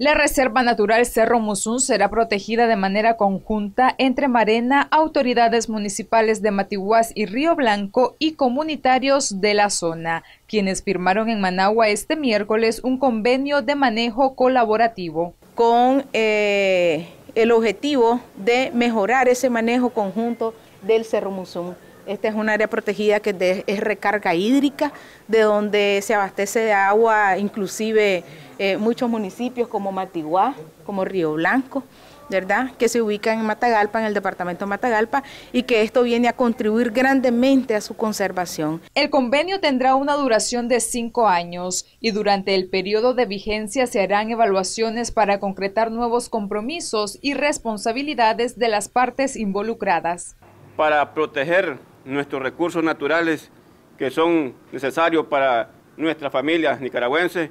La Reserva Natural Cerro Musún será protegida de manera conjunta entre Marena, autoridades municipales de Matihuas y Río Blanco y comunitarios de la zona, quienes firmaron en Managua este miércoles un convenio de manejo colaborativo. Con eh, el objetivo de mejorar ese manejo conjunto del Cerro Musún. Esta es un área protegida que es recarga hídrica, de donde se abastece de agua inclusive eh, muchos municipios como Matiguá, como Río Blanco, ¿verdad? Que se ubican en Matagalpa, en el departamento de Matagalpa, y que esto viene a contribuir grandemente a su conservación. El convenio tendrá una duración de cinco años y durante el periodo de vigencia se harán evaluaciones para concretar nuevos compromisos y responsabilidades de las partes involucradas. Para proteger nuestros recursos naturales que son necesarios para nuestras familias nicaragüenses,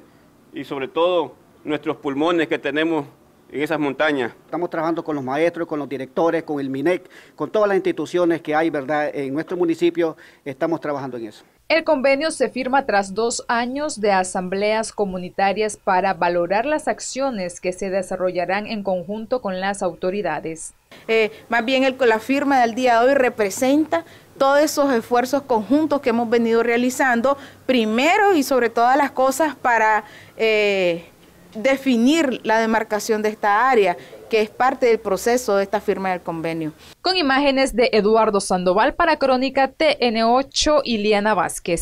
y sobre todo nuestros pulmones que tenemos en esas montañas. Estamos trabajando con los maestros, con los directores, con el MINEC, con todas las instituciones que hay, ¿verdad? En nuestro municipio estamos trabajando en eso. El convenio se firma tras dos años de asambleas comunitarias para valorar las acciones que se desarrollarán en conjunto con las autoridades. Eh, más bien el, la firma del día de hoy representa todos esos esfuerzos conjuntos que hemos venido realizando, primero y sobre todas las cosas para eh, definir la demarcación de esta área que es parte del proceso de esta firma del convenio. Con imágenes de Eduardo Sandoval para Crónica TN8 y Liana Vázquez.